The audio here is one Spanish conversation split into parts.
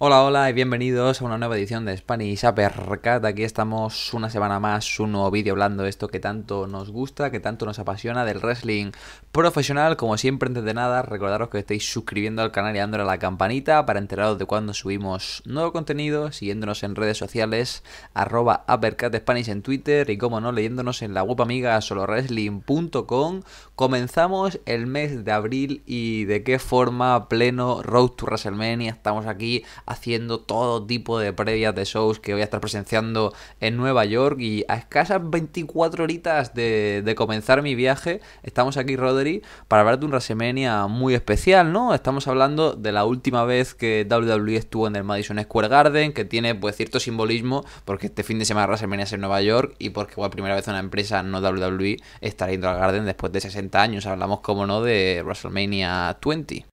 Hola, hola y bienvenidos a una nueva edición de Spanish Uppercut. Aquí estamos una semana más, un nuevo vídeo hablando de esto que tanto nos gusta, que tanto nos apasiona del wrestling profesional. Como siempre, antes de nada, recordaros que estéis suscribiendo al canal y dándole a la campanita para enteraros de cuando subimos nuevo contenido, siguiéndonos en redes sociales, arroba Uppercut Spanish en Twitter y, como no, leyéndonos en la guapa amiga solowrestling.com. Comenzamos el mes de abril y de qué forma pleno Road to WrestleMania. Estamos aquí haciendo todo tipo de previas de shows que voy a estar presenciando en Nueva York y a escasas 24 horitas de, comenzar mi viaje estamos aquí Rodri para hablar de un WrestleMania muy especial, ¿no? Estamos hablando de la última vez que WWE estuvo en el Madison Square Garden, que tiene pues cierto simbolismo porque este fin de semana WrestleMania es en Nueva York y porque por primera vez una empresa no WWE estará yendo al Garden después de 60 años. Hablamos como no de WrestleMania 20.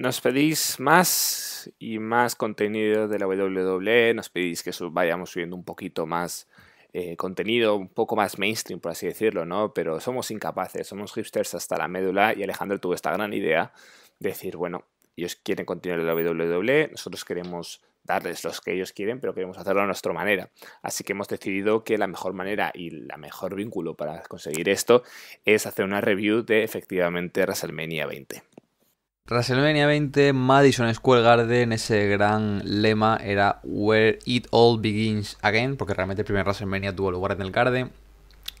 Nos pedís más y más contenido de la WWE, nos pedís que vayamos subiendo un poquito más eh, contenido, un poco más mainstream, por así decirlo, ¿no? Pero somos incapaces, somos hipsters hasta la médula y Alejandro tuvo esta gran idea de decir, bueno, ellos quieren continuar la WWE, nosotros queremos darles los que ellos quieren, pero queremos hacerlo a nuestra manera. Así que hemos decidido que la mejor manera y la mejor vínculo para conseguir esto es hacer una review de efectivamente WrestleMania 20. WrestleMania 20, Madison Square Garden, ese gran lema era Where It All Begins Again, porque realmente el primer WrestleMania tuvo lugar en el Garden.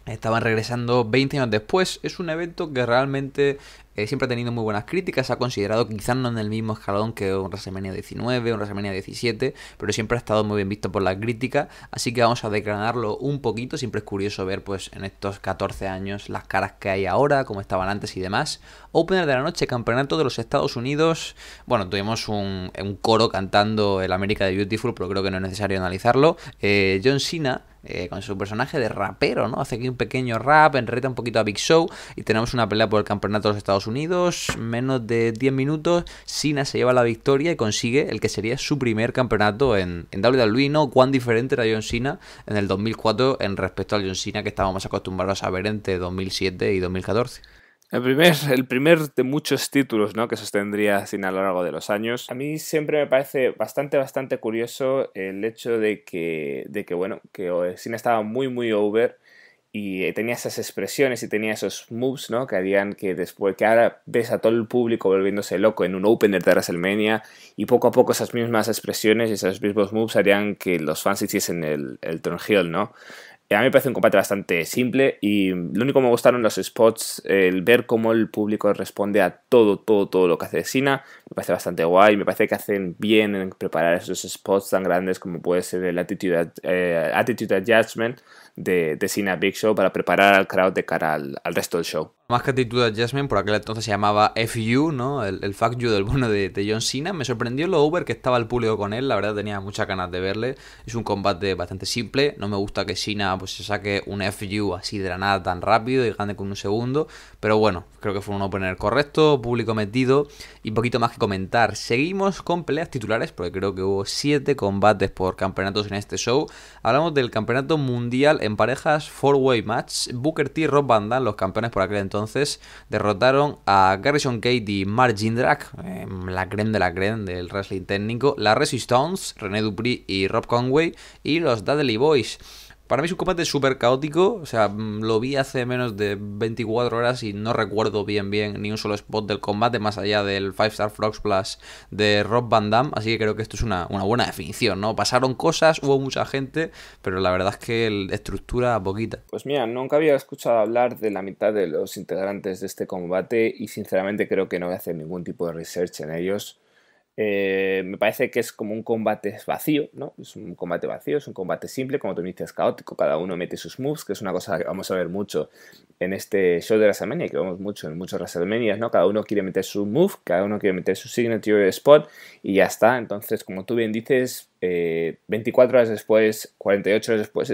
Estaban regresando 20 años después. Es un evento que realmente eh, siempre ha tenido muy buenas críticas, ha considerado quizás no en el mismo escalón que un WrestleMania 19, un WrestleMania 17, pero siempre ha estado muy bien visto por la crítica, así que vamos a declararlo un poquito, siempre es curioso ver pues en estos 14 años las caras que hay ahora, cómo estaban antes y demás. Opener de la noche, campeonato de los Estados Unidos, bueno, tuvimos un, coro cantando el América de Beautiful, pero creo que no es necesario analizarlo. Eh, John Cena eh, con su personaje de rapero, ¿no? Hace aquí un pequeño rap, enreta un poquito a Big Show y tenemos una pelea por el campeonato de los Estados Unidos Unidos, menos de 10 minutos, Sina se lleva la victoria y consigue el que sería su primer campeonato en, en WWE, ¿no? Cuán diferente era John Cena en el 2004 en respecto al John Cena que estábamos acostumbrados a ver entre 2007 y 2014. El primer, el primer de muchos títulos ¿no? que sostendría Sina a lo largo de los años. A mí siempre me parece bastante, bastante curioso el hecho de que, de que bueno, que Cena estaba muy, muy over y eh, tenía esas expresiones y tenía esos moves, ¿no? Que harían que después, que ahora ves a todo el público volviéndose loco en un opener de WrestleMania y poco a poco esas mismas expresiones y esos mismos moves harían que los fans hiciesen el, el turn ¿no? A mí me parece un combate bastante simple y lo único que me gustaron los spots, el ver cómo el público responde a todo, todo, todo lo que hace Sina, me parece bastante guay, me parece que hacen bien en preparar esos spots tan grandes como puede ser el Attitude, eh, attitude Adjustment, de, de Cine Big Show para preparar al crowd de cara al, al resto del show más que actitud Jasmine, por aquel entonces se llamaba FU, ¿no? El, el fuck del bueno de, de, John Cena. Me sorprendió lo over que estaba el público con él, la verdad tenía muchas ganas de verle. Es un combate bastante simple, no me gusta que Cena pues, se saque un FU así de la nada tan rápido y grande con un segundo. Pero bueno, creo que fue un opener correcto, público metido y poquito más que comentar. Seguimos con peleas titulares, porque creo que hubo 7 combates por campeonatos en este show. Hablamos del campeonato mundial en parejas 4-way match. Booker T y Rob Van Damme, los campeones por aquel entonces entonces derrotaron a Garrison Kate y Mark Drag, em, la creme de la creme del wrestling técnico, la Resistance, René Dupri y Rob Conway y los Dudley Boys. Para mí es un combate súper caótico, o sea, mm, lo vi hace menos de 24 horas y no recuerdo bien bien ni un solo spot del combate más allá del Five Star Frogs Plus de Rob Van Damme, así que creo que esto es una, buena definición, ¿no? Pasaron cosas, hubo mucha gente, pero la verdad es que la estructura poquita. Pues mira, nunca había escuchado hablar de la mitad de los integrantes de este combate y sinceramente creo que no voy a hacer ningún tipo de research en ellos eh, me parece que es como un combate vacío, ¿no? Es un combate vacío, es un combate simple, como tú dices, caótico, cada uno mete sus moves, que es una cosa que vamos a ver mucho en este show de WrestleMania, que vemos mucho en muchos WrestleMania, ¿no? Cada uno quiere meter su move, cada uno quiere meter su signature spot y ya está. Entonces, como tú bien dices, 24 eh, horas después, 48 horas después,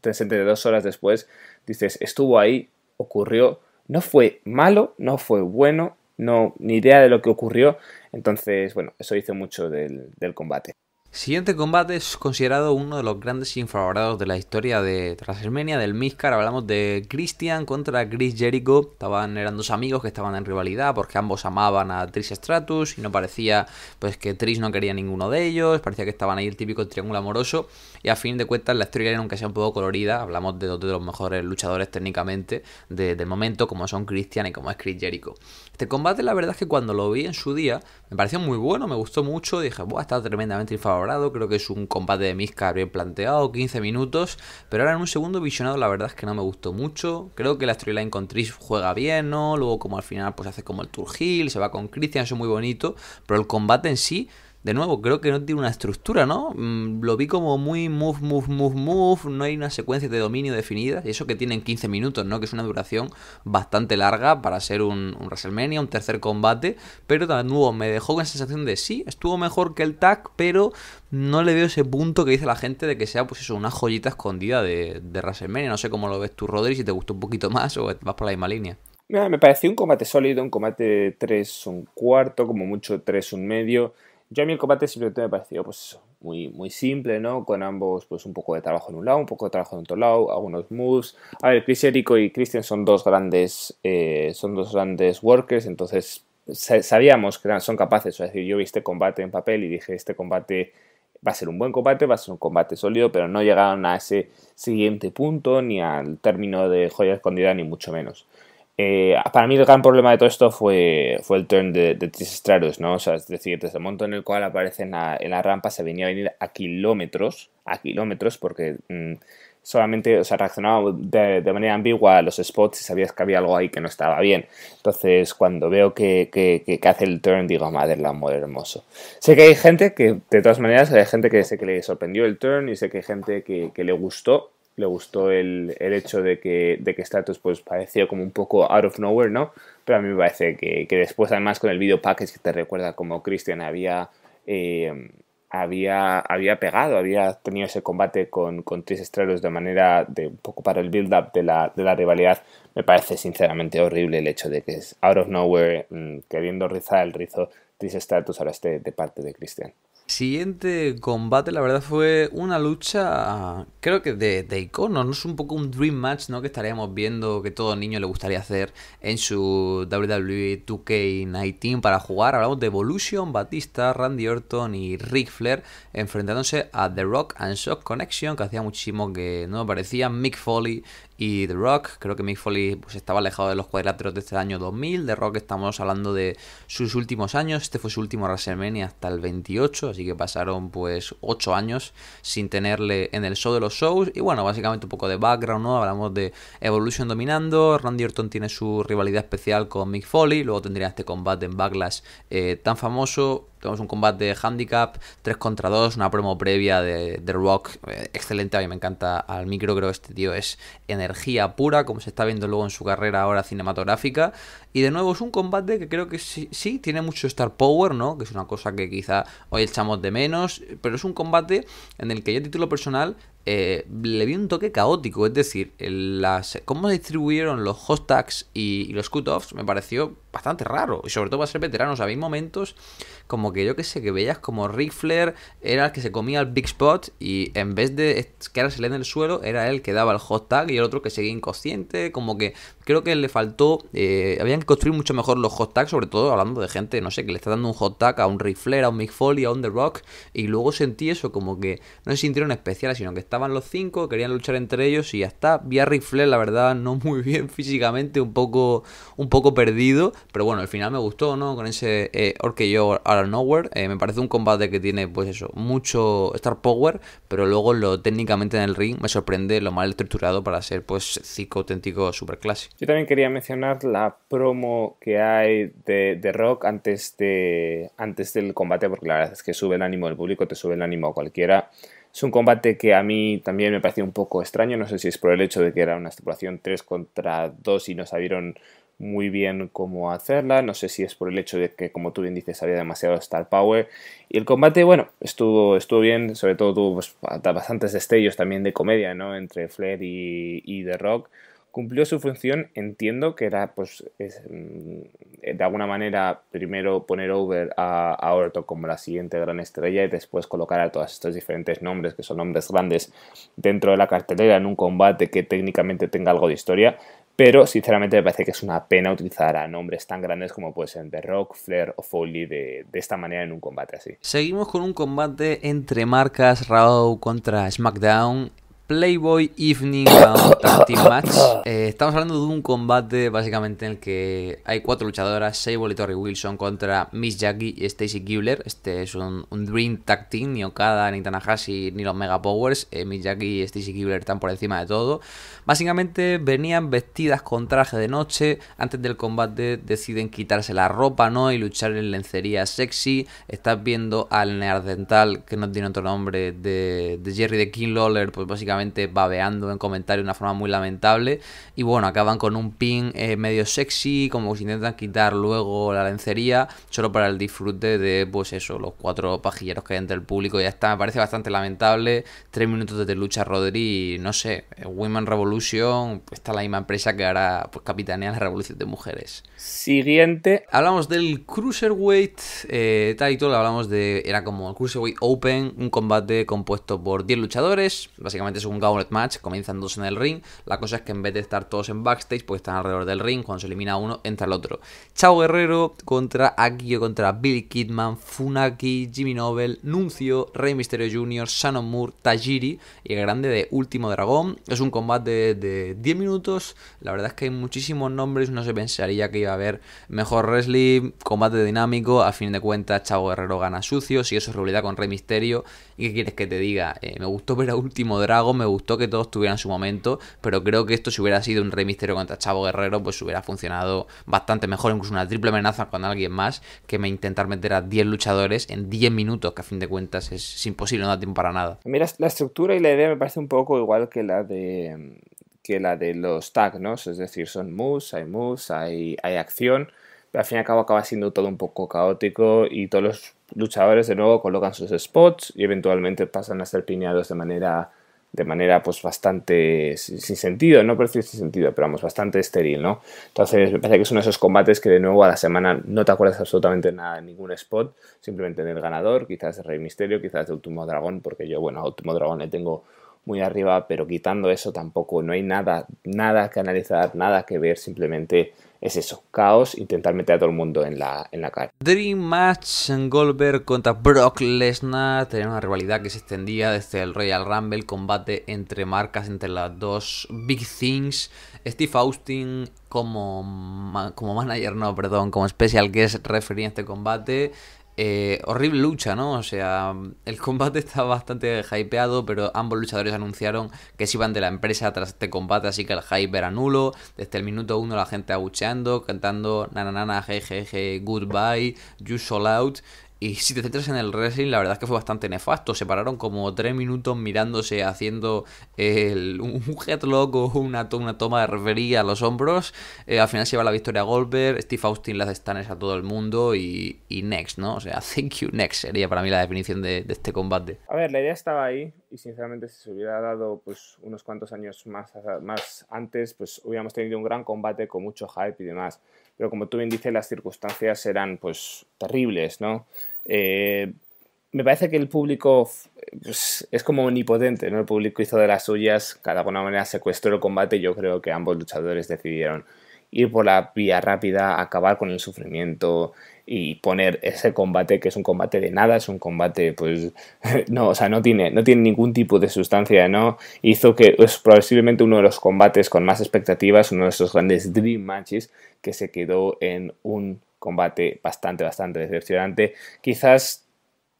72 horas después, dices, estuvo ahí, ocurrió, no fue malo, no fue bueno, no, ni idea de lo que ocurrió. Entonces, bueno, eso hizo mucho del, combate. Siguiente combate es considerado uno de los grandes infravalorados de la historia de Trashermenia del Miscar. Hablamos de Christian contra Chris Jericho. Estaban, eran dos amigos que estaban en rivalidad porque ambos amaban a Tris Stratus y no parecía pues que Tris no quería ninguno de ellos. Parecía que estaban ahí el típico triángulo amoroso y a fin de cuentas la storyline aunque sea un poco colorida, hablamos de dos de los mejores luchadores técnicamente de, del momento como son Christian y como es Chris Jericho. Este combate la verdad es que cuando lo vi en su día me pareció muy bueno, me gustó mucho, dije, Buah, está tremendamente infavorado. creo que es un combate de misca bien planteado, 15 minutos, pero ahora en un segundo visionado la verdad es que no me gustó mucho, creo que la storyline con Trish juega bien, ¿no? Luego como al final pues hace como el tour se va con Christian, eso es muy bonito, pero el combate en sí de nuevo, creo que no tiene una estructura, ¿no? Mm, lo vi como muy move, move, move, move, no hay una secuencia de dominio definida, y eso que tienen 15 minutos, ¿no? Que es una duración bastante larga para ser un, WrestleMania, un tercer combate, pero de nuevo me dejó con la sensación de sí, estuvo mejor que el tag, pero no le veo ese punto que dice la gente de que sea, pues eso, una joyita escondida de, de WrestleMania, no sé cómo lo ves tú, Rodri, si te gustó un poquito más o vas por la misma línea. Me pareció un combate sólido, un combate 3 un cuarto, como mucho 3 un medio. Yo a mí el combate simplemente me pareció pues, muy, muy simple, ¿no? Con ambos, pues un poco de trabajo en un lado, un poco de trabajo en otro lado, algunos moves. A ver, Chris Erico y Christian son dos grandes, eh, son dos grandes workers, entonces sabíamos que eran, son capaces. Es decir, yo vi este combate en papel y dije, este combate va a ser un buen combate, va a ser un combate sólido, pero no llegaron a ese siguiente punto, ni al término de joya escondida, ni mucho menos. Eh, para mí el gran problema de todo esto fue, fue el turn de, de Tristratus, ¿no? O sea, es decir, desde el momento en el cual aparece en la, rampa se venía a venir a kilómetros, a kilómetros, porque mm, solamente, o sea, reaccionaba de, manera ambigua a los spots y sabías que había algo ahí que no estaba bien. Entonces, cuando veo que, que, hace el turn, digo, madre la amor hermoso. Sé que hay gente que, de todas maneras, hay gente que sé que le sorprendió el turn y sé que hay gente que, que le gustó le gustó el, el hecho de que, de que Status pues pareció como un poco out of nowhere, ¿no? Pero a mí me parece que, que después además con el video package que te recuerda como Christian había, eh, había, había pegado, había tenido ese combate con, con Tris Stratus de manera de un poco para el build-up de la, de la rivalidad, me parece sinceramente horrible el hecho de que es out of nowhere, que mm, queriendo rizar el rizo, Tris Stratus ahora esté de parte de Christian. Siguiente combate, la verdad fue una lucha, creo que de, de iconos, ¿no? Es un poco un dream match, ¿no? Que estaríamos viendo que todo niño le gustaría hacer en su WWE 2K19 para jugar. Hablamos de Evolution, Batista, Randy Orton y Ric Flair enfrentándose a The Rock and Shock Connection, que hacía muchísimo que no parecía, Mick Foley y The Rock. Creo que Mick Foley pues, estaba alejado de los cuadriláteros desde el este año 2000. The Rock estamos hablando de sus últimos años. Este fue su último WrestleMania hasta el 28, así que pasaron pues 8 años sin tenerle en el show de los shows. Y bueno, básicamente un poco de background, ¿no? Hablamos de Evolution dominando. Randy Orton tiene su rivalidad especial con Mick Foley. Luego tendría este combate en Backlash eh, tan famoso tenemos un combate de handicap, 3 contra 2, una promo previa de, The Rock, eh, excelente, a mí me encanta al micro, creo que este tío es energía pura, como se está viendo luego en su carrera ahora cinematográfica. Y de nuevo es un combate que creo que sí, tiene mucho star power, ¿no? Que es una cosa que quizá hoy echamos de menos, pero es un combate en el que yo a título personal eh, le vi un toque caótico, es decir, las, cómo distribuyeron los hot tags y, los cut-offs me pareció bastante raro, y sobre todo para ser veteranos, había momentos como que yo que sé, que veías como Ric Flair era el que se comía el Big Spot y en vez de quedarse en el suelo, era él que daba el hot tag y el otro que seguía inconsciente, como que Creo que le faltó, eh, habían que construir mucho mejor los hot tags, sobre todo hablando de gente, no sé, que le está dando un hot tag a un rifler a un Mick Foley, a un The Rock, y luego sentí eso como que no se sintieron especiales, sino que estaban los cinco, querían luchar entre ellos y ya está. Vi a la verdad, no muy bien físicamente, un poco, un poco perdido, pero bueno, al final me gustó, ¿no? Con ese eh, yo out nowhere, eh, me parece un combate que tiene, pues eso, mucho Star Power, pero luego lo técnicamente en el ring me sorprende lo mal estructurado para ser, pues, cinco auténticos clásico. Yo también quería mencionar la promo que hay de, The Rock antes, de, antes del combate, porque la verdad es que sube el ánimo del público, te sube el ánimo a cualquiera. Es un combate que a mí también me pareció un poco extraño, no sé si es por el hecho de que era una estipulación 3 contra 2 y no sabieron muy bien cómo hacerla. No sé si es por el hecho de que, como tú bien dices, había demasiado Star Power. Y el combate, bueno, estuvo, estuvo bien, sobre todo tuvo pues, bastantes destellos también de comedia, ¿no? Entre Flair y, y The Rock cumplió su función, entiendo que era, pues, mm, de alguna manera, primero poner over a, a, Orton como la siguiente gran estrella y después colocar a todos estos diferentes nombres, que son nombres grandes, dentro de la cartelera en un combate que técnicamente tenga algo de historia. Pero sinceramente me parece que es una pena utilizar a nombres tan grandes como pueden ser The Rock, Flair o Foley de, de esta manera en un combate así. Seguimos con un combate entre marcas Raw contra SmackDown Playboy Evening Match. Eh, estamos hablando de un combate básicamente en el que hay cuatro luchadoras, Sable y Torrey Wilson contra Miss Jackie y Stacy Gibler. Este es un, Dream Tag Team, ni Okada, ni Tanahashi, ni los Mega Powers. Eh, Miss Jackie y Stacy Gibler están por encima de todo. Básicamente venían vestidas con traje de noche. Antes del combate deciden quitarse la ropa, ¿no? Y luchar en lencería sexy. Estás viendo al neardental, que no tiene otro nombre, de, de Jerry de King Lawler, pues básicamente babeando en comentarios de una forma muy lamentable. Y bueno, acaban con un pin eh, medio sexy, como si intentan quitar luego la lencería, solo para el disfrute de, pues eso, los cuatro pajilleros que hay entre el público. Ya está, me parece bastante lamentable. Tres minutos de lucha, Rodri, no sé, eh, Women Revolution, está la misma empresa que ahora pues, capitanea la revolución de mujeres. Siguiente. Hablamos del Cruiserweight, eh, tal hablamos de, era como el Cruiserweight Open, un combate compuesto por 10 luchadores, básicamente es un gauntlet match, comienzan dos en el ring, la cosa es que en vez de estar todos en backstage, pues están alrededor del ring, cuando se elimina uno, entra el otro. Chao Guerrero contra Akio, contra Billy Kidman, Funaki, Jimmy Nobel Nuncio, Rey Mysterio Jr., Shannon Moore, Tajiri y el grande de Último Dragón. Es un combate de 10 minutos, la verdad es que hay muchísimos nombres, no se pensaría que iba a haber mejor wrestling, combate dinámico, a fin de cuentas Chavo Guerrero gana sucio, si eso es realidad con Rey Mysterio ¿y qué quieres que te diga? Eh, me gustó ver a Último Dragón me gustó que todos tuvieran su momento, pero creo que esto si hubiera sido un Rey Misterio contra Chavo Guerrero, pues hubiera funcionado bastante mejor, incluso una triple amenaza con alguien más, que me intentar meter a 10 luchadores en 10 minutos, que a fin de cuentas es, imposible, no da tiempo para nada. Mira, la estructura y la idea me parece un poco igual que la de que la de los tag, ¿no? Es decir, son moves, hay moves, hay, hay acción, pero al fin y al cabo acaba siendo todo un poco caótico y todos los luchadores de nuevo colocan sus spots y eventualmente pasan a ser piñados de manera de manera pues bastante sin sentido, no decir sin sentido, pero vamos, bastante estéril, ¿no? Entonces me parece que es uno de esos combates que de nuevo a la semana no te acuerdas absolutamente nada, ningún spot, simplemente el ganador, quizás de Rey Misterio, quizás de Último Dragón, porque yo, bueno, a Último Dragón le tengo muy arriba, pero quitando eso tampoco no hay nada, nada que analizar, nada que ver, simplemente es eso, caos, intentar meter a todo el mundo en la, en la cara. Dream Match Goldberg contra Brock Lesnar, tenía una rivalidad que se extendía desde el Royal Rumble, combate entre marcas, entre las dos Big Things. Steve Austin como, como manager, no, perdón, como special guest refería a este combate. Eh, horrible lucha, ¿no? O sea, el combate está bastante hypeado, pero ambos luchadores anunciaron que se iban de la empresa tras este combate, así que el hype era nulo. Desde el minuto uno la gente abucheando, cantando nananana, jejeje, goodbye, you sold out. Y si te centras en el wrestling, la verdad es que fue bastante nefasto. Se pararon como tres minutos mirándose, haciendo un headlock o una, toma de revería a los hombros. Eh, al final se lleva la victoria a Goldberg. Steve Austin las hace a todo el mundo y, next, ¿no? O sea, thank you next sería para mí la definición de, este combate. A ver, la idea estaba ahí y sinceramente si se hubiera dado pues unos cuantos años más, más antes, pues hubiéramos tenido un gran combate con mucho hype y demás. Pero como tú bien dices, las circunstancias eran pues terribles, ¿no? Eh, me parece que el público pues, es como omnipotente, ¿no? El público hizo de las suyas, cada alguna manera secuestró el combate yo creo que ambos luchadores decidieron ir por la vía rápida, acabar con el sufrimiento y poner ese combate que es un combate de nada, es un combate pues no, o sea, no tiene no tiene ningún tipo de sustancia, ¿no? Hizo que es posiblemente uno de los combates con más expectativas, uno de esos grandes dream matches que se quedó en un combate bastante, bastante decepcionante. Quizás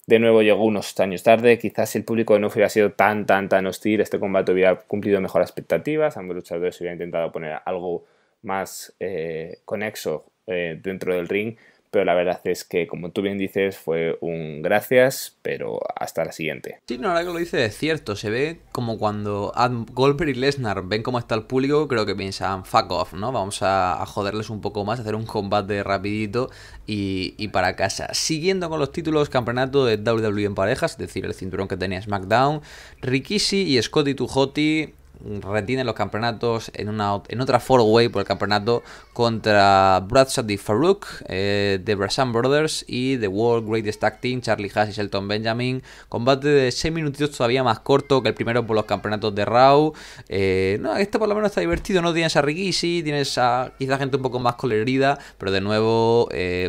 de nuevo llegó unos años tarde, quizás si el público no hubiera sido tan, tan, tan hostil, este combate hubiera cumplido mejor expectativas, ambos luchadores hubieran intentado poner algo más eh, conexo eh, dentro del ring, pero la verdad es que, como tú bien dices, fue un gracias, pero hasta la siguiente. Sí, no, ahora que lo dice es cierto, se ve como cuando Goldberg y Lesnar ven cómo está el público, creo que piensan, fuck off, ¿no? Vamos a, joderles un poco más, hacer un combate rapidito y, para casa. Siguiendo con los títulos, campeonato de WWE en parejas, es decir, el cinturón que tenía SmackDown, Rikishi y Scotty Tujotti retiene los campeonatos en, una, en otra 4 way por el campeonato contra Bradshaw de Farouk, eh, The Brothers y The World Greatest Tag Team, Charlie Haas y Shelton Benjamin. Combate de 6 minutitos todavía más corto que el primero por los campeonatos de Raw. Eh, no, este por lo menos está divertido, ¿no? Tienes a Rikishi, tienes a quizá gente un poco más colorida pero de nuevo eh,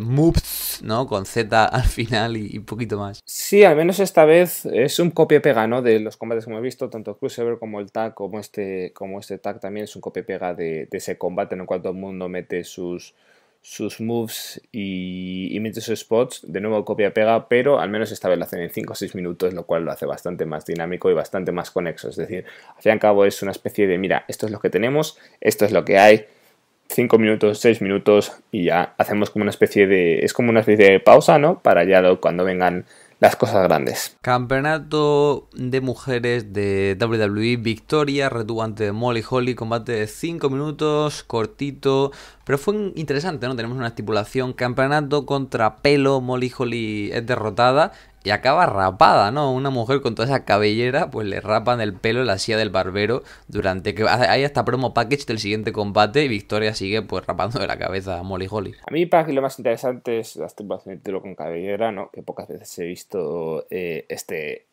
¿no? Con Z al final y, un poquito más. Sí, al menos esta vez es un copia-pega, ¿no? De los combates que hemos visto, tanto el como el Tag como este, como este tag también es un copia-pega de, ese combate en el cual todo el mundo mete sus, sus moves y, y mete sus spots. De nuevo copia-pega, pero al menos esta vez lo hacen en 5 o 6 minutos, lo cual lo hace bastante más dinámico y bastante más conexo. Es decir, al fin y al cabo es una especie de, mira, esto es lo que tenemos, esto es lo que hay. 5 minutos, 6 minutos y ya hacemos como una especie de... Es como una especie de pausa, ¿no? Para ya cuando vengan las cosas grandes. Campeonato de mujeres de WWE, victoria, retuvo ante Molly Holly, combate de 5 minutos, cortito, pero fue interesante, ¿no? Tenemos una estipulación, campeonato contra pelo, Molly Holly es derrotada y acaba rapada, ¿no? Una mujer con toda esa cabellera, pues le rapan el pelo la silla del barbero durante que hay hasta promo package del siguiente combate y Victoria sigue pues rapando de la cabeza a Molly Holly. A mí para que lo más interesante es la estipulación de tiro con cabellera, ¿no? Que pocas veces he visto eh, este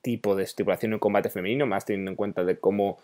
tipo de estipulación en combate femenino, más teniendo en cuenta de cómo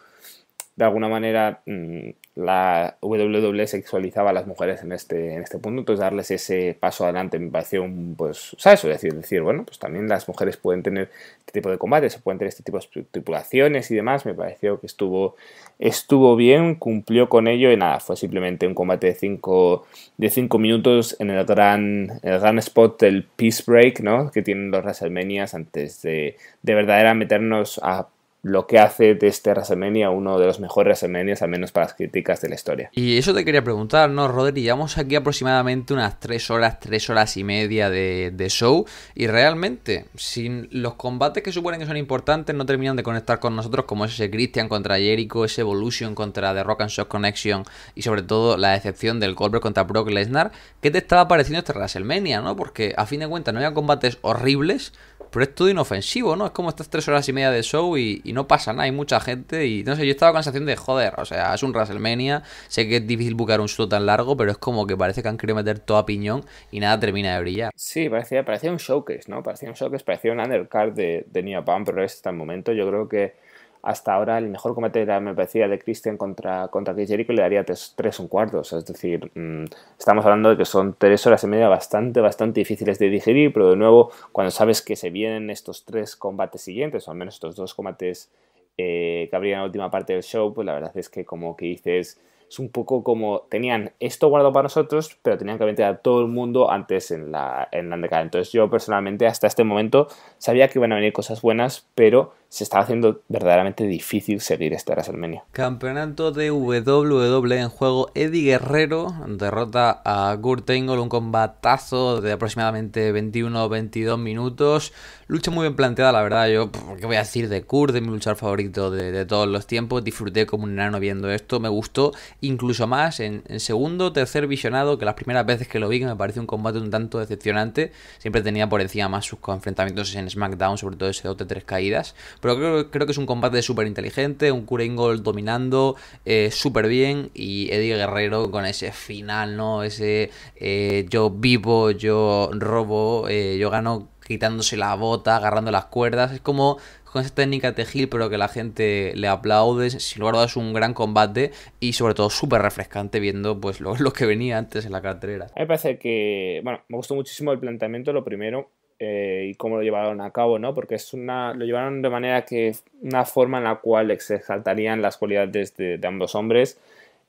de alguna manera mm, la WWE sexualizaba a las mujeres en este, en este punto, entonces darles ese paso adelante me pareció un, pues, ¿sabes? Es decir, decir, bueno, pues también las mujeres pueden tener este tipo de combates, pueden tener este tipo de tripulaciones y demás, me pareció que estuvo, estuvo bien, cumplió con ello y nada, fue simplemente un combate de 5 de cinco minutos en el gran, el gran spot del Peace Break, ¿no? Que tienen los WrestleManias antes de de verdadera meternos a lo que hace de este WrestleMania uno de los mejores WrestleMania, al menos para las críticas de la historia. Y eso te quería preguntar, ¿no, Rodri? Llevamos aquí aproximadamente unas 3 horas, 3 horas y media de, show, y realmente, sin los combates que suponen que son importantes, no terminan de conectar con nosotros, como es ese Christian contra Jericho, ese Evolution contra The Rock and Shock Connection, y sobre todo la excepción del Goldberg contra Brock Lesnar. ¿Qué te estaba pareciendo este WrestleMania, no? Porque a fin de cuentas no había combates horribles, pero es todo inofensivo, ¿no? Es como estas 3 horas y media de show y y no pasa nada, hay mucha gente y no sé, yo estaba con la sensación de joder, o sea, es un WrestleMania, sé que es difícil buscar un show tan largo, pero es como que parece que han querido meter toda piñón y nada termina de brillar. Sí, parecía, parecía un showcase, ¿no? Parecía un showcase, parecía un undercard de, de New Japan Pro hasta el momento, yo creo que hasta ahora el mejor combate me parecía de Christian contra, contra Chris Jericho le daría 3 un cuarto. es decir, mm, estamos hablando de que son 3 horas y media bastante, bastante difíciles de digerir, pero de nuevo, cuando sabes que se vienen estos tres combates siguientes, o al menos estos dos combates eh, que habrían en la última parte del show, pues la verdad es que como que dices, es un poco como tenían esto guardado para nosotros, pero tenían que aventar a todo el mundo antes en la, en la Entonces yo personalmente hasta este momento sabía que iban a venir cosas buenas, pero se estaba haciendo verdaderamente difícil seguir este WrestleMania. Campeonato de WWE en juego. Eddie Guerrero derrota a Kurt Angle, un combatazo de aproximadamente 21 22 minutos. Lucha muy bien planteada, la verdad. Yo, ¿qué voy a decir de Kurt? De mi luchador favorito de, todos los tiempos. Disfruté como un enano viendo esto. Me gustó incluso más en, segundo, tercer visionado que las primeras veces que lo vi, que me parece un combate un tanto decepcionante. Siempre tenía por encima más sus enfrentamientos en SmackDown, sobre todo ese de tres caídas pero creo, creo que es un combate súper inteligente, un Kurengol dominando eh, súper bien y Eddie Guerrero con ese final, ¿no? Ese eh, yo vivo, yo robo, eh, yo gano quitándose la bota, agarrando las cuerdas. Es como con esa técnica tejil pero que la gente le aplaude. Sin lugar a un gran combate y sobre todo súper refrescante viendo pues lo, lo, que venía antes en la cartera. A mí me parece que, bueno, me gustó muchísimo el planteamiento, lo primero. Eh, y cómo lo llevaron a cabo, ¿no? Porque es una, lo llevaron de manera que una forma en la cual se exaltarían las cualidades de, ambos hombres.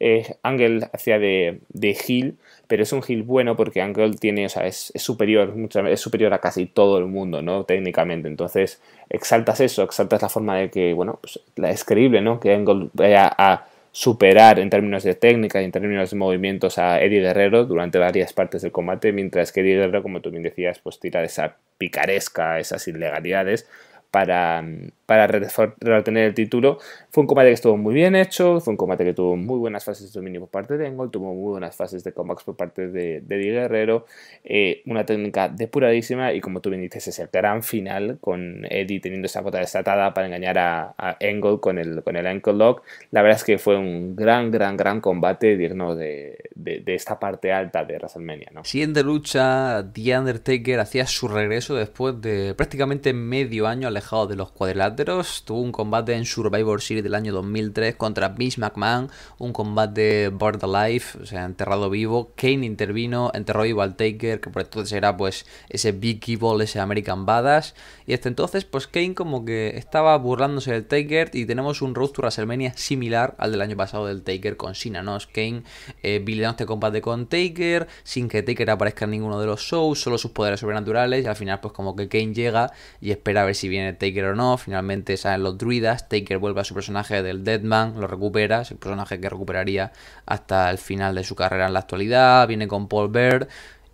Eh, Ángel Angel hacía de, de Gil, pero es un Gil bueno porque Ángel tiene, o es, superior, es superior a casi todo el mundo, ¿no? Técnicamente. Entonces, exaltas eso, exaltas la forma de que, bueno, pues, es creíble, ¿no? Que Ángel vaya a superar en términos de técnica y en términos de movimientos a Eddie Guerrero durante varias partes del combate, mientras que Eddie Guerrero, como tú bien decías, pues tira de esa picaresca, esas ilegalidades para mm, para retener el título. Fue un combate que estuvo muy bien hecho, fue un combate que tuvo muy buenas fases de dominio por parte de Engel, tuvo muy buenas fases de combats por parte de, de Guerrero, eh, una técnica depuradísima y como tú bien dices, el gran final con Eddie teniendo esa bota desatada para engañar a, a Engel con el, con el ankle lock. La verdad es que fue un gran, gran, gran combate de, de, de esta parte alta de WrestleMania. ¿no? Siguiente lucha, The Undertaker hacía su regreso después de prácticamente medio año alejado de los cuadriláteros tuvo un combate en Survivor Series del año 2003 contra Vince McMahon, un combate Bird Alive, o sea, enterrado vivo, Kane intervino, enterró vivo al Taker, que por entonces era pues ese Big Ball, ese American Badass, y hasta entonces pues Kane como que estaba burlándose del Taker y tenemos un Road to WrestleMania similar al del año pasado del Taker con Cena, ¿no? Kane eh, este combate con Taker, sin que Taker aparezca en ninguno de los shows, solo sus poderes sobrenaturales, y al final pues como que Kane llega y espera a ver si viene Taker o no, finalmente salen los druidas, Taker vuelve a su personaje del Deadman, lo recupera, es el personaje que recuperaría hasta el final de su carrera en la actualidad, viene con Paul Bear.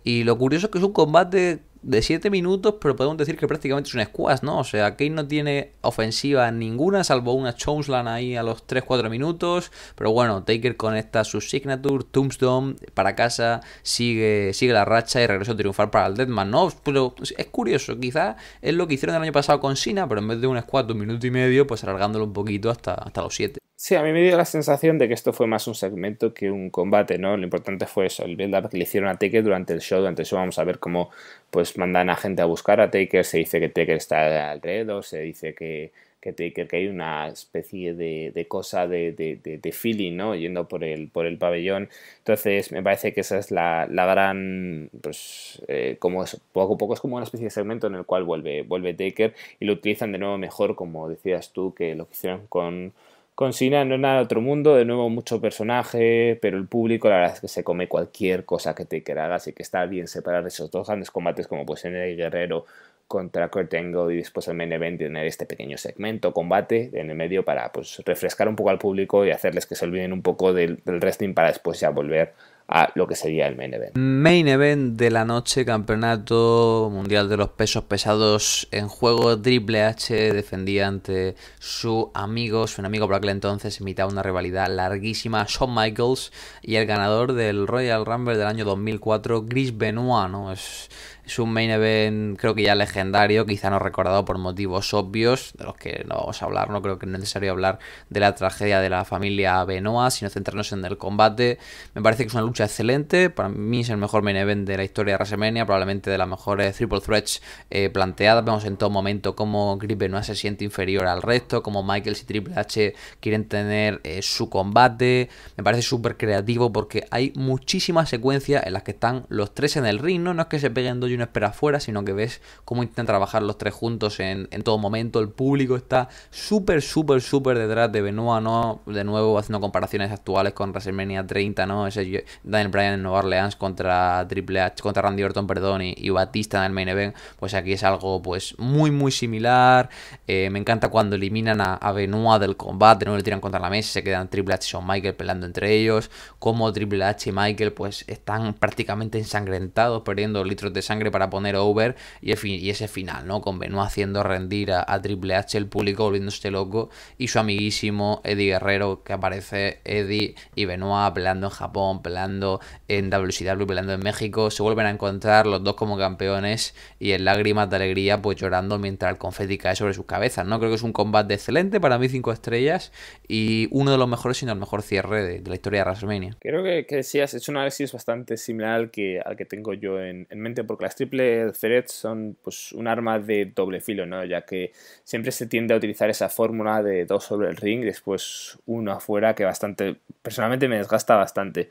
Y lo curioso es que es un combate de 7 minutos, pero podemos decir que prácticamente es un squash, ¿no? O sea, Kane no tiene ofensiva ninguna, salvo una Chounsland ahí a los 3-4 minutos. Pero bueno, Taker conecta su signature, Tombstone, para casa, sigue, sigue la racha y regreso a triunfar para el Deadman, ¿no? Pero es curioso, quizás es lo que hicieron el año pasado con Sina, pero en vez de un squash de un minuto y medio, pues alargándolo un poquito hasta, hasta los 7. Sí, a mí me dio la sensación de que esto fue más un segmento que un combate, ¿no? Lo importante fue eso, el build-up que le hicieron a Taker durante el show. Durante el vamos a ver cómo pues mandan a gente a buscar a Taker, se dice que Taker está alrededor, se dice que, que hay una especie de, cosa de, de, feeling, ¿no? Yendo por el, por el pabellón. Entonces, me parece que esa es la, la gran, pues, eh, como poco a poco es como una especie de segmento en el cual vuelve, vuelve Taker y lo utilizan de nuevo mejor, como decías tú, que lo que hicieron con Consigna no es nada otro mundo, de nuevo mucho personaje, pero el público la verdad es que se come cualquier cosa que te quieras y que está bien separar esos dos grandes combates como pues en el guerrero contra Kurt Angle y después el main event y tener este pequeño segmento, combate en el medio para pues, refrescar un poco al público y hacerles que se olviden un poco del, wrestling para después ya volver a lo que sería el main event. Main event de la noche, campeonato mundial de los pesos pesados en juego. Triple H defendía ante su amigo, su enemigo por aquel entonces, imitaba una rivalidad larguísima, Shawn Michaels y el ganador del Royal Rumble del año 2004, Gris Benoit, ¿no? Es es un main event creo que ya legendario, quizá no recordado por motivos obvios, de los que no vamos a hablar, no creo que es necesario hablar de la tragedia de la familia Benoit, sino centrarnos en el combate. Me parece que es una lucha excelente, para mí es el mejor main event de la historia de WrestleMania, probablemente de las mejores triple threats eh, planteadas. Vemos en todo momento cómo Chris Benoit se siente inferior al resto, cómo Michaels y Triple H quieren tener eh, su combate. Me parece súper creativo porque hay muchísimas secuencias en las que están los tres en el ring, ¿no? es que se peguen no espera afuera, sino que ves cómo intentan trabajar los tres juntos en, en todo momento. El público está súper, súper, súper detrás de Benoit, ¿no? De nuevo, haciendo comparaciones actuales con WrestleMania 30, ¿no? Ese Daniel Bryan en Nueva Orleans contra Triple H, contra Randy Orton, perdón, y, Batista en el main event. Pues aquí es algo, pues, muy, muy similar. Eh, me encanta cuando eliminan a, Benoit del combate, no le tiran contra la mesa, se quedan Triple H y Michael peleando entre ellos. Como Triple H y Michael, pues, están prácticamente ensangrentados, perdiendo litros de sangre para poner over y, ese final, ¿no? Con Benoit haciendo rendir a, Triple H, el público volviéndose loco y su amiguísimo Eddie Guerrero que aparece Eddie y Benoit peleando en Japón, peleando en WCW, peleando en México, se vuelven a encontrar los dos como campeones y en lágrimas de alegría pues llorando mientras el confeti cae sobre sus cabezas, ¿no? Creo que es un combate excelente, para mí cinco estrellas y uno de los mejores, sino el mejor cierre de, la historia de WrestleMania. Creo que, que sí, has hecho un análisis bastante similar al que, al que tengo yo en, mente porque la triple threats son pues, un arma de doble filo, ¿no? ya que siempre se tiende a utilizar esa fórmula de dos sobre el ring, después uno afuera, que bastante, personalmente me desgasta bastante.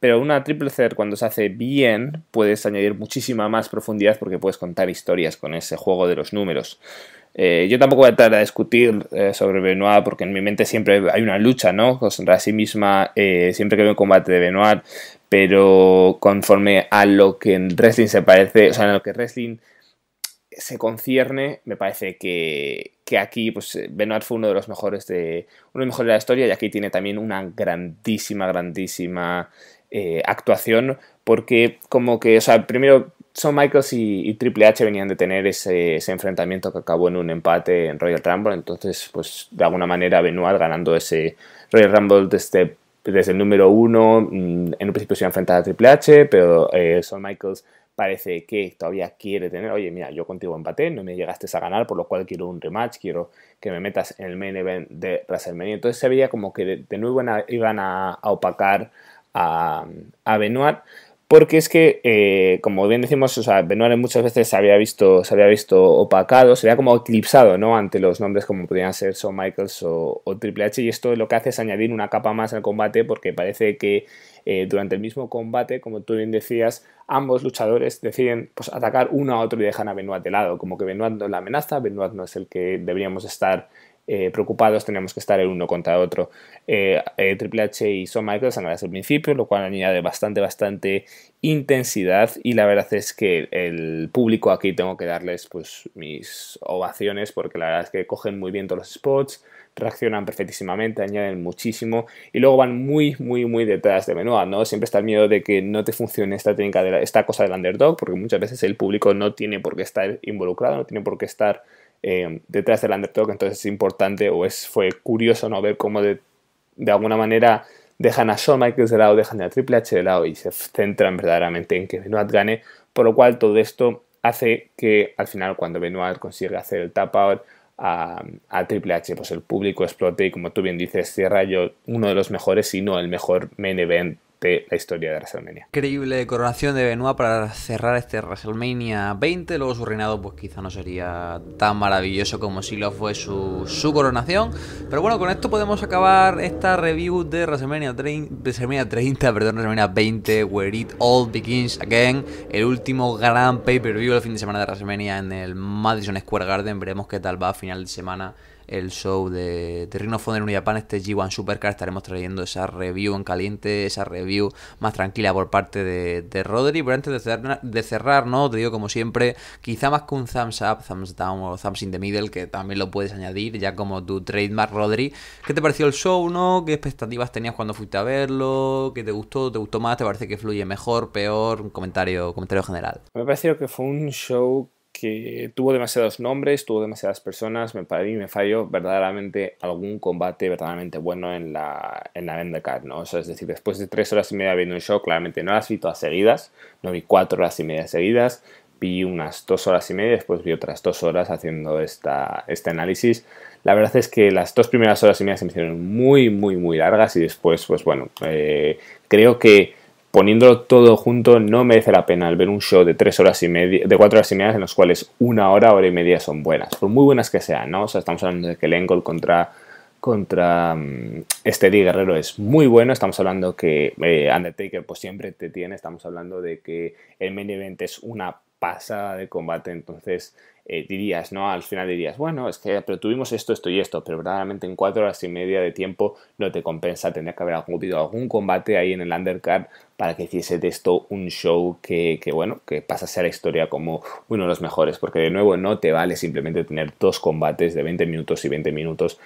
Pero una triple threat cuando se hace bien, puedes añadir muchísima más profundidad porque puedes contar historias con ese juego de los números. Eh, yo tampoco voy a entrar a discutir eh, sobre Benoit porque en mi mente siempre hay una lucha, ¿no? Contra sí misma, eh, siempre que veo un combate de Benoit, pero conforme a lo que en wrestling se parece, o sea, en lo que wrestling se concierne, me parece que, aquí, pues, eh, Benoit fue uno de los mejores de, uno de los mejores de la historia y aquí tiene también una grandísima, grandísima eh, actuación, porque como que, o sea, primero son Michaels y, Triple H venían de tener ese, enfrentamiento que acabó en un empate en Royal Rumble, entonces, pues, de alguna manera Benoit ganando ese Royal Rumble de este, desde pues, el número uno, mm, en un principio se iba a enfrentar a Triple H, pero eh, Shawn Michaels parece que todavía quiere tener, oye, mira, yo contigo empaté, no me llegaste a ganar, por lo cual quiero un rematch, quiero que me metas en el main event de WrestleMania. Entonces se veía como que de, nuevo iban a, opacar a, a Benoit porque es que, eh, como bien decimos, Benoit muchas veces se había visto, había visto opacado, se había como eclipsado, ¿no? Ante los nombres como podrían ser Shawn Michaels o, Triple H, y esto lo que hace es añadir una capa más al combate, porque parece que eh, durante el mismo combate, como tú bien decías, ambos luchadores deciden pues, atacar uno a otro y dejan a Benoit de lado, como que Benoit no es la amenaza, Benoit no es el que deberíamos estar eh, preocupados tenemos que estar el uno contra el otro. Eh, eh, Triple H y Shawn Michaels han ganado el principio, lo cual añade bastante, bastante intensidad y la verdad es que el público aquí tengo que darles pues mis ovaciones porque la verdad es que cogen muy bien todos los spots, reaccionan perfectísimamente, añaden muchísimo y luego van muy, muy, muy detrás de Benoit, ¿no? Siempre está el miedo de que no te funcione esta técnica, de esta cosa del underdog porque muchas veces el público no tiene por qué estar involucrado, no tiene por qué estar eh, detrás del underdog. Entonces es importante o es, fue curioso ¿no? ver cómo de, alguna manera dejan a Shawn Michaels de lado, dejan a Triple H de lado y se centran verdaderamente en que Benoit gane. Por lo cual todo esto hace que al final cuando Benoit consigue hacer el tap out a, Triple H, pues el público explote y como tú bien dices, cierra yo uno de los mejores, y no el mejor main event de la historia de WrestleMania. Increíble coronación de Benoit para cerrar este WrestleMania 20. Luego su reinado, pues quizá no sería tan maravilloso como si lo fue su, su coronación. Pero bueno, con esto podemos acabar esta review de WrestleMania, 30, perdón, WrestleMania 20, Where It All Begins Again. El último gran pay-per-view del fin de semana de WrestleMania en el Madison Square Garden. Veremos qué tal va a final de semana el show de, de Rhino en en Japan, este G1 Supercar, estaremos trayendo esa review en caliente, esa review más tranquila por parte de, de Rodri, pero antes de cerrar, ¿no? Te digo como siempre, quizá más que un thumbs up, thumbs down o thumbs in the middle, que también lo puedes añadir ya como tu trademark, Rodri, ¿qué te pareció el show, no? ¿Qué expectativas tenías cuando fuiste a verlo? ¿Qué te gustó? ¿Te gustó más? ¿Te parece que fluye mejor, peor? Un comentario, comentario general. Me ha que fue un show que tuvo demasiados nombres, tuvo demasiadas personas, me, para mí me falló verdaderamente algún combate verdaderamente bueno en la, en la ¿no? es decir, después de tres horas y media viendo un show, claramente no las vi todas seguidas, no vi cuatro horas y media seguidas, vi unas dos horas y media, después vi otras dos horas haciendo esta, este análisis. La verdad es que las dos primeras horas y media se me hicieron muy, muy, muy largas y después, pues bueno, eh, creo que poniéndolo todo junto no merece la pena el ver un show de tres horas y media, de cuatro horas y media en los cuales una hora, hora y media son buenas, por muy buenas que sean, ¿no? O sea, estamos hablando de que el contra contra mm, este Guerrero es muy bueno, estamos hablando que eh, Undertaker pues siempre te tiene, estamos hablando de que el main event es una pasa de combate, entonces eh, dirías, ¿no? Al final dirías, bueno, es que pero tuvimos esto, esto y esto, pero verdaderamente en cuatro horas y media de tiempo no te compensa, tendría que haber habido algún combate ahí en el undercard para que hiciese de esto un show que, que, bueno, que pasase a la historia como uno de los mejores, porque de nuevo no te vale simplemente tener dos combates de 20 minutos y 20 minutos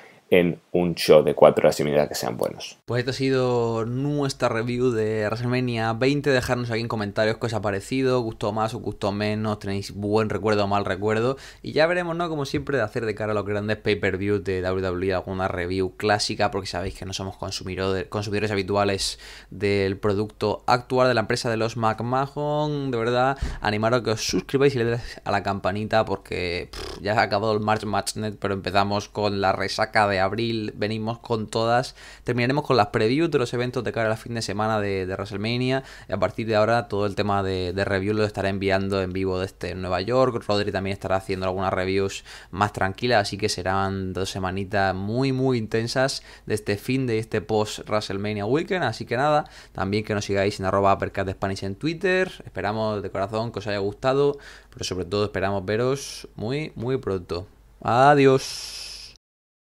un show de cuatro horas y media que sean buenos. Pues esta ha sido nuestra review de WrestleMania 20. Dejarnos aquí en comentarios qué os ha parecido, gustó más o gustó menos, tenéis buen recuerdo o mal recuerdo. Y ya veremos, ¿no? Como siempre, de hacer de cara a los grandes pay-per-views de WWE alguna review clásica, porque sabéis que no somos consumidores, habituales del producto actual de la empresa de los McMahon. De verdad, animaros a que os suscribáis y le deis a la campanita, porque ya ha acabado el March Matchnet, pero empezamos con la resaca de abril venimos con todas. Terminaremos con las previews de los eventos de cara al fin de semana de, WrestleMania. a partir de ahora todo el tema de, review reviews lo estaré enviando en vivo desde Nueva York. Rodri también estará haciendo algunas reviews más tranquilas, así que serán dos semanitas muy, muy intensas de este fin de este post-WrestleMania Weekend. Así que nada, también que nos sigáis en arroba Spanish en Twitter. Esperamos de corazón que os haya gustado, pero sobre todo esperamos veros muy, muy pronto. Adiós.